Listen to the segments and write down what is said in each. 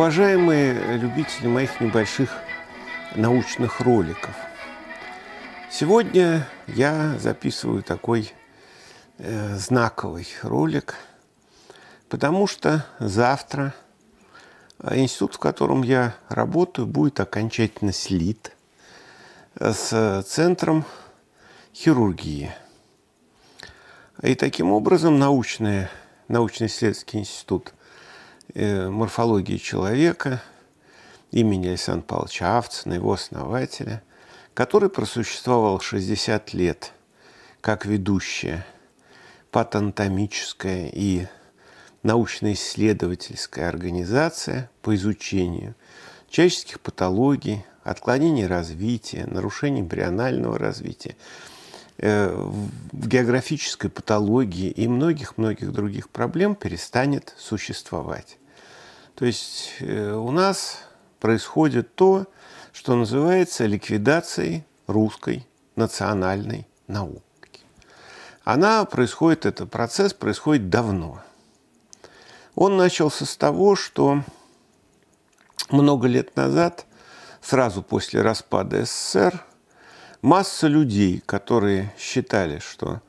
уважаемые любители моих небольших научных роликов. Сегодня я записываю такой э, знаковый ролик, потому что завтра э, институт, в котором я работаю, будет окончательно слит э, с центром хирургии. И таким образом научный, научно-исследовательский институт – Э, морфологии человека имени Александра Павловича Авцина, его основателя, который просуществовал 60 лет как ведущая патантомическая и научно-исследовательская организация по изучению человеческих патологий, отклонений развития, нарушений эмбрионального развития, э, в географической патологии и многих-многих других проблем перестанет существовать. То есть э, у нас происходит то, что называется ликвидацией русской национальной науки. Она происходит, этот процесс происходит давно. Он начался с того, что много лет назад, сразу после распада СССР, масса людей, которые считали, что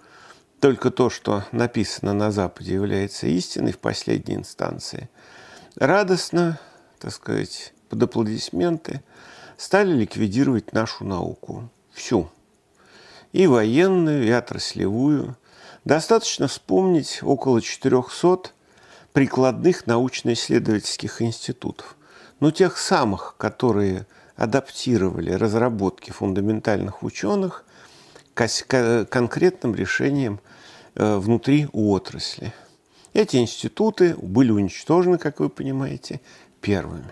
только то, что написано на Западе, является истиной в последней инстанции – радостно, так сказать, под аплодисменты, стали ликвидировать нашу науку. Всю. И военную, и отраслевую. Достаточно вспомнить около 400 прикладных научно-исследовательских институтов. Но ну, тех самых, которые адаптировали разработки фундаментальных ученых к конкретным решениям э, внутри отрасли. Эти институты были уничтожены, как вы понимаете, первыми.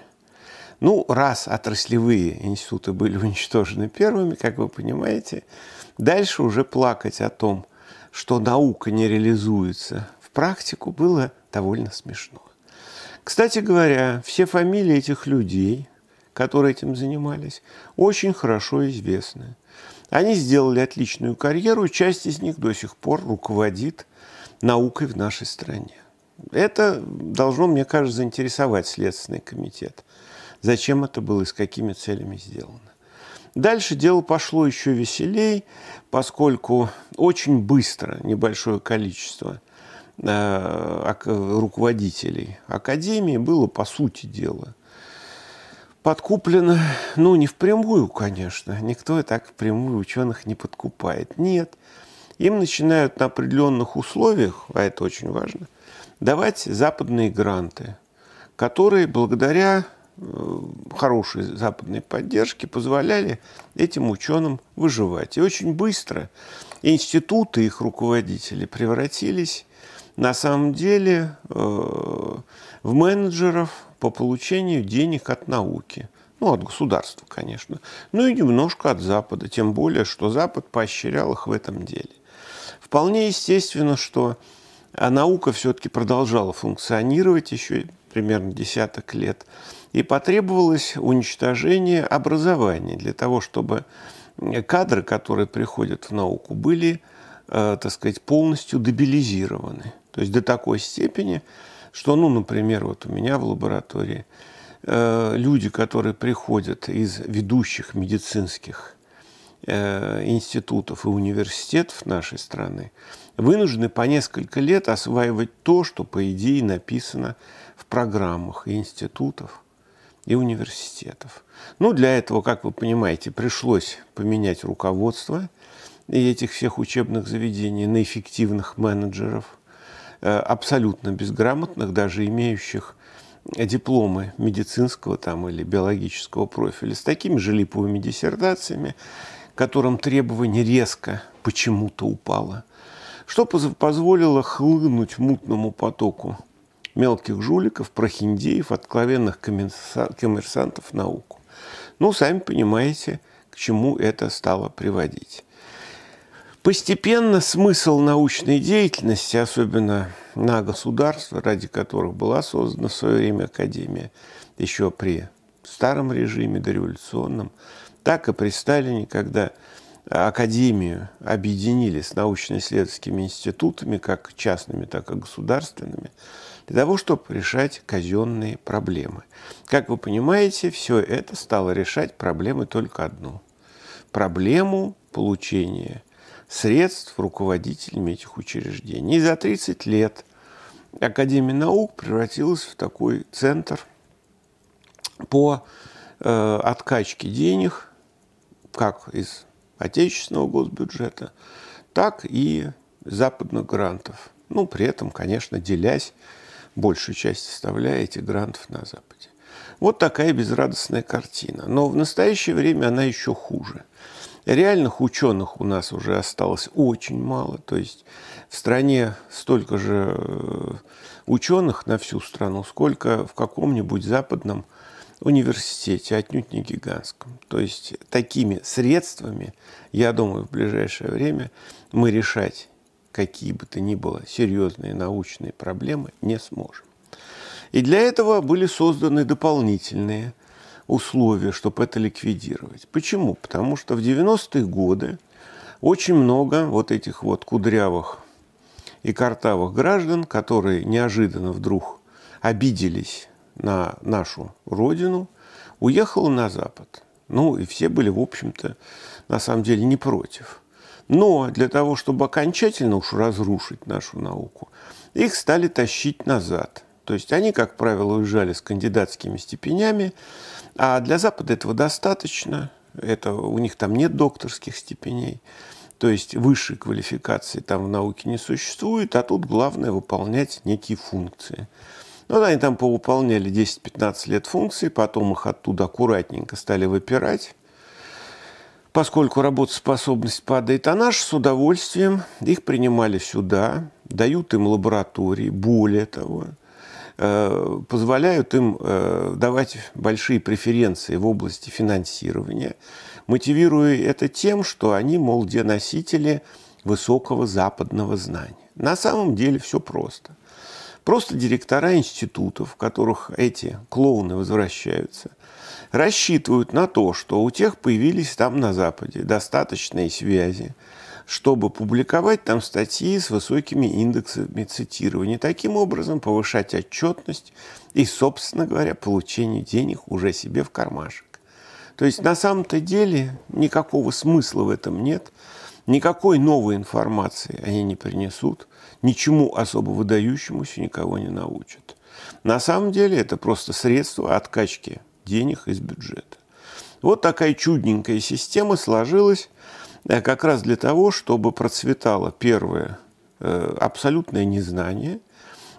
Ну, раз отраслевые институты были уничтожены первыми, как вы понимаете, дальше уже плакать о том, что наука не реализуется в практику, было довольно смешно. Кстати говоря, все фамилии этих людей, которые этим занимались, очень хорошо известны. Они сделали отличную карьеру, часть из них до сих пор руководит наукой в нашей стране. Это должно, мне кажется, заинтересовать Следственный комитет. Зачем это было и с какими целями сделано. Дальше дело пошло еще веселей, поскольку очень быстро небольшое количество э, руководителей академии было, по сути дела, подкуплено, ну, не впрямую, конечно, никто и так впрямую ученых не подкупает, нет, им начинают на определенных условиях, а это очень важно, давать западные гранты, которые благодаря э, хорошей западной поддержке позволяли этим ученым выживать. И очень быстро институты, их руководители превратились на самом деле э, в менеджеров по получению денег от науки. Ну, от государства, конечно. Ну и немножко от Запада. Тем более, что Запад поощрял их в этом деле. Вполне естественно, что а, наука все-таки продолжала функционировать еще примерно десяток лет, и потребовалось уничтожение образования для того, чтобы кадры, которые приходят в науку, были, э, так сказать, полностью дебилизированы. То есть до такой степени, что, ну, например, вот у меня в лаборатории э, люди, которые приходят из ведущих медицинских Э, институтов и университетов нашей страны вынуждены по несколько лет осваивать то, что, по идее, написано в программах и институтов и университетов. Ну, для этого, как вы понимаете, пришлось поменять руководство этих всех учебных заведений на эффективных менеджеров, э, абсолютно безграмотных, даже имеющих дипломы медицинского там или биологического профиля с такими же липовыми диссертациями которым требование резко почему-то упало, что позволило хлынуть мутному потоку мелких жуликов, прохиндеев, откровенных коммерсантов науку. Ну, сами понимаете, к чему это стало приводить. Постепенно смысл научной деятельности, особенно на государство, ради которых была создана в свое время Академия, еще при в старом режиме, дореволюционном, так и при Сталине, когда Академию объединили с научно-исследовательскими институтами, как частными, так и государственными, для того, чтобы решать казенные проблемы. Как вы понимаете, все это стало решать проблемы только одну. Проблему получения средств руководителями этих учреждений. И за 30 лет Академия наук превратилась в такой центр – по э, откачке денег как из отечественного госбюджета, так и западных грантов. Ну, при этом, конечно, делясь, большую часть составляете грантов на Западе. Вот такая безрадостная картина. Но в настоящее время она еще хуже. Реальных ученых у нас уже осталось очень мало. То есть в стране столько же э, ученых на всю страну, сколько в каком-нибудь западном университете, отнюдь не гигантском. То есть такими средствами, я думаю, в ближайшее время мы решать какие бы то ни было серьезные научные проблемы не сможем. И для этого были созданы дополнительные условия, чтобы это ликвидировать. Почему? Потому что в 90-е годы очень много вот этих вот кудрявых и картавых граждан, которые неожиданно вдруг обиделись на нашу родину, уехала на Запад. Ну, и все были, в общем-то, на самом деле не против. Но для того, чтобы окончательно уж разрушить нашу науку, их стали тащить назад. То есть они, как правило, уезжали с кандидатскими степенями, а для Запада этого достаточно. Это, у них там нет докторских степеней, то есть высшей квалификации там в науке не существует, а тут главное выполнять некие функции – ну Но они там повыполняли 10-15 лет функции, потом их оттуда аккуратненько стали выпирать. Поскольку работоспособность падает, а наш с удовольствием их принимали сюда, дают им лаборатории, более того, э, позволяют им э, давать большие преференции в области финансирования, мотивируя это тем, что они, мол, где носители высокого западного знания. На самом деле все просто – Просто директора институтов, в которых эти клоуны возвращаются, рассчитывают на то, что у тех появились там на Западе достаточные связи, чтобы публиковать там статьи с высокими индексами цитирования, таким образом повышать отчетность и, собственно говоря, получение денег уже себе в кармашек. То есть на самом-то деле никакого смысла в этом нет, никакой новой информации они не принесут ничему особо выдающемуся никого не научат. На самом деле это просто средство откачки денег из бюджета. Вот такая чудненькая система сложилась э, как раз для того, чтобы процветало первое э, абсолютное незнание,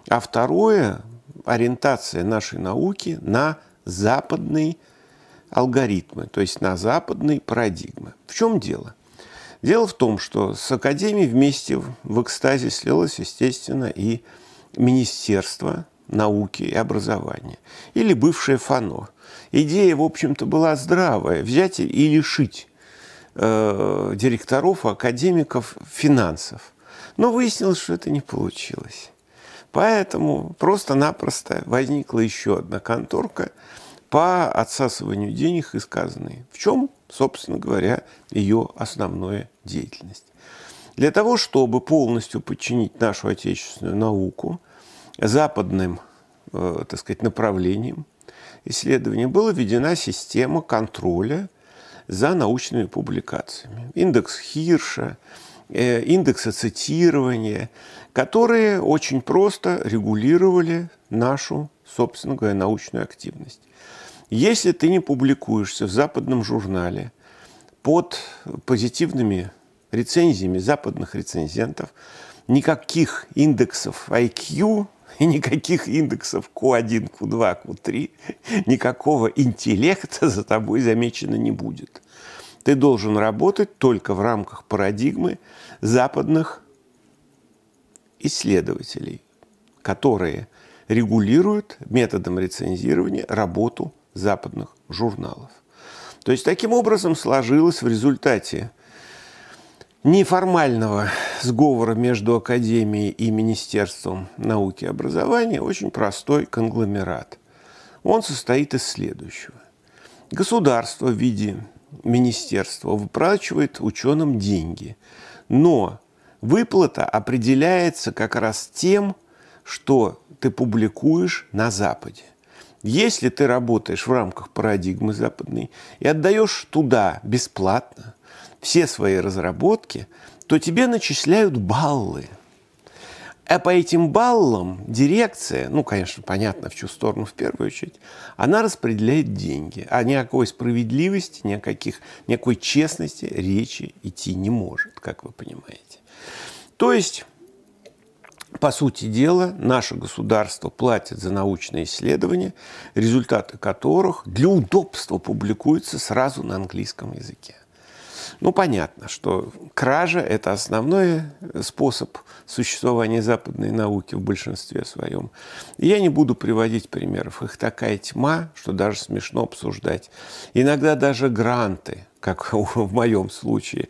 а второе ориентация нашей науки на западные алгоритмы, то есть на западные парадигмы. В чем дело? Дело в том, что с Академией вместе в экстазе слилось, естественно, и Министерство науки и образования, или бывшее ФАНО. Идея, в общем-то, была здравая – взять и лишить э, директоров, академиков финансов. Но выяснилось, что это не получилось. Поэтому просто-напросто возникла еще одна конторка по отсасыванию денег из казны. В чем собственно говоря, ее основная деятельность. Для того, чтобы полностью подчинить нашу отечественную науку западным э, так сказать, направлениям исследования, была введена система контроля за научными публикациями. Индекс Хирша, э, индекс цитирования, которые очень просто регулировали нашу, собственно говоря, научную активность. Если ты не публикуешься в западном журнале под позитивными рецензиями западных рецензентов, никаких индексов IQ и никаких индексов Q1, Q2, Q3, никакого интеллекта за тобой замечено не будет. Ты должен работать только в рамках парадигмы западных исследователей, которые регулируют методом рецензирования работу западных журналов. То есть таким образом сложилось в результате неформального сговора между Академией и Министерством науки и образования очень простой конгломерат. Он состоит из следующего. Государство в виде министерства выплачивает ученым деньги, но выплата определяется как раз тем, что ты публикуешь на Западе. Если ты работаешь в рамках парадигмы западной и отдаешь туда бесплатно все свои разработки, то тебе начисляют баллы. А по этим баллам дирекция, ну, конечно, понятно, в чью сторону в первую очередь, она распределяет деньги. А ни о какой справедливости, ни о каких, никакой честности речи идти не может, как вы понимаете. То есть по сути дела, наше государство платит за научные исследования, результаты которых для удобства публикуются сразу на английском языке. Ну, понятно, что кража – это основной способ существования западной науки в большинстве своем. я не буду приводить примеров. Их такая тьма, что даже смешно обсуждать. Иногда даже гранты, как в моем случае,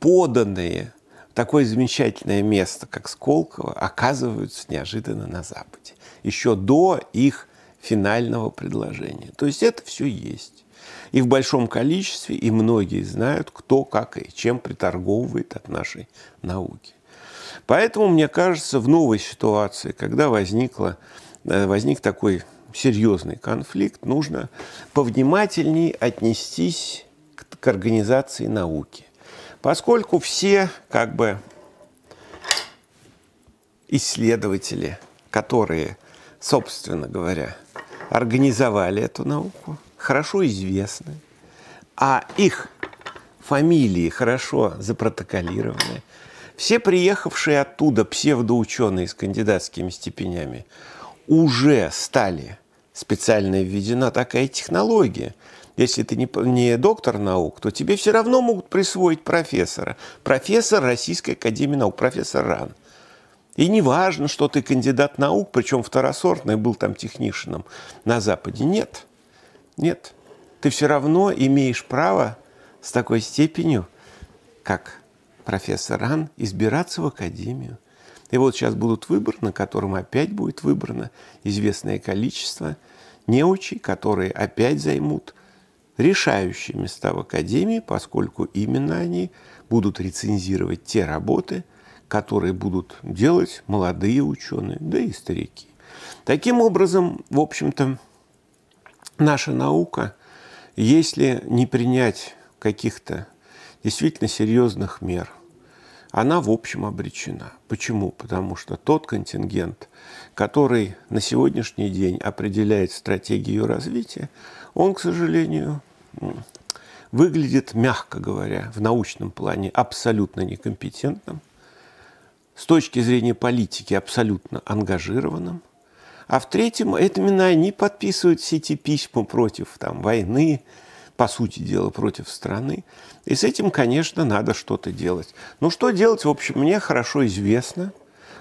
поданные такое замечательное место, как Сколково, оказываются неожиданно на Западе, еще до их финального предложения. То есть это все есть. И в большом количестве, и многие знают, кто, как и чем приторговывает от нашей науки. Поэтому, мне кажется, в новой ситуации, когда возникло, э, возник такой серьезный конфликт, нужно повнимательнее отнестись к, к организации науки Поскольку все как бы исследователи, которые, собственно говоря, организовали эту науку, хорошо известны, а их фамилии хорошо запротоколированы, все приехавшие оттуда псевдоученые с кандидатскими степенями уже стали специально введена такая технология. Если ты не, не доктор наук, то тебе все равно могут присвоить профессора. Профессор Российской Академии Наук, профессор РАН. И не важно, что ты кандидат наук, причем второсортный был там технишином на Западе. Нет, нет. Ты все равно имеешь право с такой степенью, как профессор Ран, избираться в академию. И вот сейчас будут выборы, на котором опять будет выбрано известное количество неучей, которые опять займут решающие места в Академии, поскольку именно они будут рецензировать те работы, которые будут делать молодые ученые, да и старики. Таким образом, в общем-то, наша наука, если не принять каких-то действительно серьезных мер – она, в общем, обречена. Почему? Потому что тот контингент, который на сегодняшний день определяет стратегию развития, он, к сожалению, выглядит, мягко говоря, в научном плане абсолютно некомпетентным, с точки зрения политики абсолютно ангажированным, а в третьем, это именно они подписывают все эти письма против там, войны, по сути дела, против страны. И с этим, конечно, надо что-то делать. Ну, что делать, в общем, мне хорошо известно,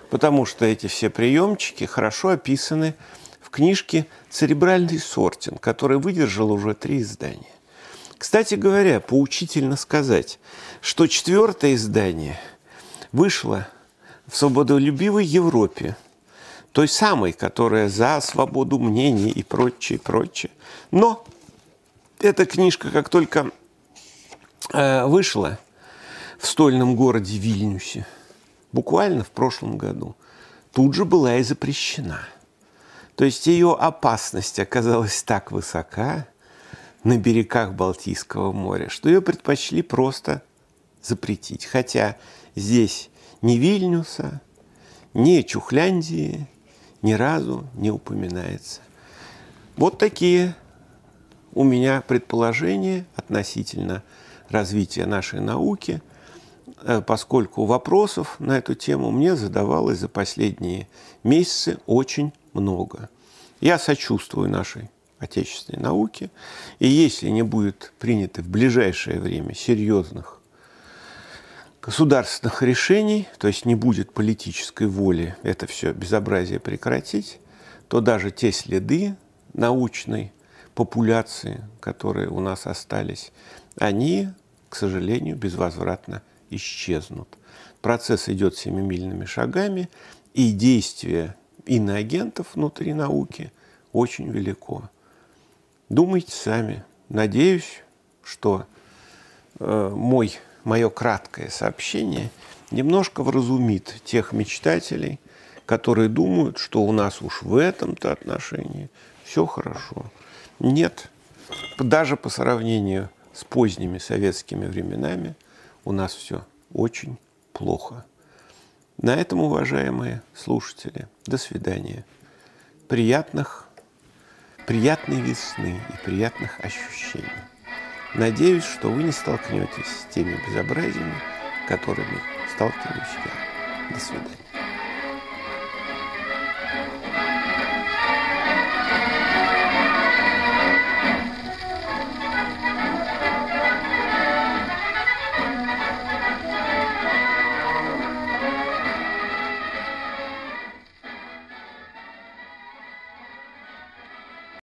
потому что эти все приемчики хорошо описаны в книжке «Церебральный сортинг», который выдержал уже три издания. Кстати говоря, поучительно сказать, что четвертое издание вышло в свободолюбивой Европе, той самой, которая за свободу мнений и прочее, прочее. Но эта книжка, как только э, вышла в стольном городе Вильнюсе, буквально в прошлом году, тут же была и запрещена. То есть ее опасность оказалась так высока на берегах Балтийского моря, что ее предпочли просто запретить. Хотя здесь ни Вильнюса, ни Чухляндии ни разу не упоминается. Вот такие у меня предположение относительно развития нашей науки, э, поскольку вопросов на эту тему мне задавалось за последние месяцы очень много. Я сочувствую нашей отечественной науке, и если не будет принято в ближайшее время серьезных государственных решений, то есть не будет политической воли это все безобразие прекратить, то даже те следы научной популяции, которые у нас остались, они, к сожалению, безвозвратно исчезнут. Процесс идет семимильными шагами, и действие иноагентов внутри науки очень велико. Думайте сами. Надеюсь, что э, мой, мое краткое сообщение немножко вразумит тех мечтателей, которые думают, что у нас уж в этом-то отношении все хорошо. Нет. Даже по сравнению с поздними советскими временами у нас все очень плохо. На этом, уважаемые слушатели, до свидания. Приятных, приятной весны и приятных ощущений. Надеюсь, что вы не столкнетесь с теми безобразиями, которыми сталкиваюсь я. До свидания.